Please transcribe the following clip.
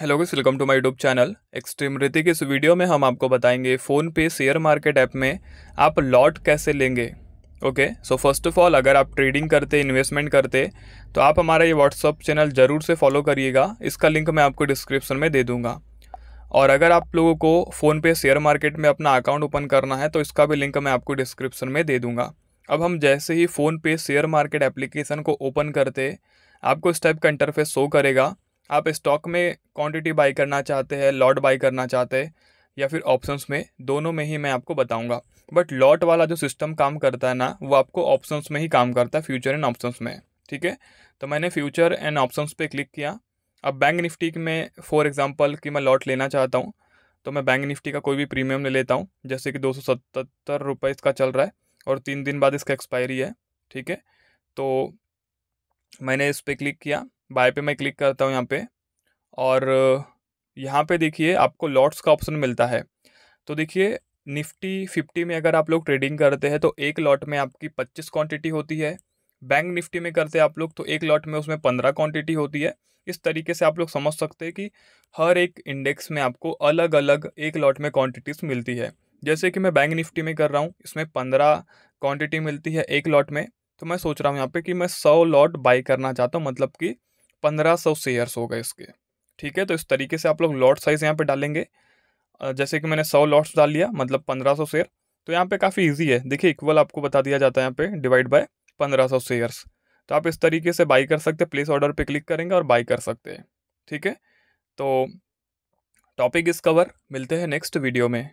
hello guys welcome to my YouTube channel extreme Hritik इस video में हम आपको बताएंगे फ़ोन पे शेयर मार्केट ऐप में आप लॉट कैसे लेंगे okay so first of all अगर आप ट्रेडिंग करते इन्वेस्टमेंट करते तो आप हमारा ये व्हाट्सअप चैनल ज़रूर से फॉलो करिएगा इसका लिंक मैं आपको डिस्क्रिप्शन में दे दूँगा और अगर आप लोगों को फ़ोनपे शेयर मार्केट में अपना अकाउंट ओपन करना है तो इसका भी लिंक मैं आपको डिस्क्रिप्शन में दे दूँगा अब हम जैसे ही फ़ोनपे शेयर मार्केट एप्लीकेशन को ओपन करते आपको इस टाइप का इंटरफेस शो करेगा आप स्टॉक में क्वांटिटी बाई करना चाहते हैं लॉट बाई करना चाहते हैं या फिर ऑप्शंस में दोनों में ही मैं आपको बताऊंगा बट लॉट वाला जो सिस्टम काम करता है ना वो आपको ऑप्शंस में ही काम करता है फ्यूचर एंड ऑप्शंस में ठीक है तो मैंने फ्यूचर एंड ऑप्शंस पे क्लिक किया अब बैंक निफ्टी में फॉर एग्ज़ाम्पल कि मैं लॉट लेना चाहता हूँ तो मैं बैंक निफ्टी का कोई भी प्रीमियम ले लेता हूँ जैसे कि दो सौ रुपये इसका चल रहा है और तीन दिन बाद इसका एक्सपायरी है ठीक है तो मैंने इस पर क्लिक किया बाय पे मैं क्लिक करता हूँ यहाँ पे और यहाँ पे देखिए आपको लॉट्स का ऑप्शन मिलता है तो देखिए निफ्टी फिफ्टी में अगर आप लोग ट्रेडिंग करते हैं तो एक लॉट में आपकी पच्चीस क्वांटिटी होती है बैंक निफ्टी में करते हैं आप लोग तो एक लॉट में उसमें पंद्रह क्वांटिटी होती है इस तरीके से आप लोग समझ सकते हैं कि हर एक इंडेक्स में आपको अलग अलग एक लॉट में क्वांटिटीज़ मिलती है जैसे कि मैं बैंक निफ्टी में कर रहा हूँ इसमें पंद्रह क्वांटिटी मिलती है एक लॉट में तो मैं सोच रहा हूँ यहाँ पे कि मैं सौ लॉट बाई करना चाहता हूँ मतलब कि पंद्रह सौ शेयर्स हो गए इसके ठीक है तो इस तरीके से आप लोग लॉट साइज़ यहाँ पे डालेंगे जैसे कि मैंने सौ लॉट्स डाल लिया मतलब पंद्रह सौ शेयर तो यहाँ पे काफ़ी इजी है देखिए इक्वल आपको बता दिया जाता है यहाँ पे डिवाइड बाय पंद्रह सौ शेयर्स तो आप इस तरीके से बाई कर सकते हैं प्लेस ऑर्डर पे क्लिक करेंगे और बाई कर सकते हैं ठीक है तो टॉपिक इस कवर मिलते हैं नेक्स्ट वीडियो में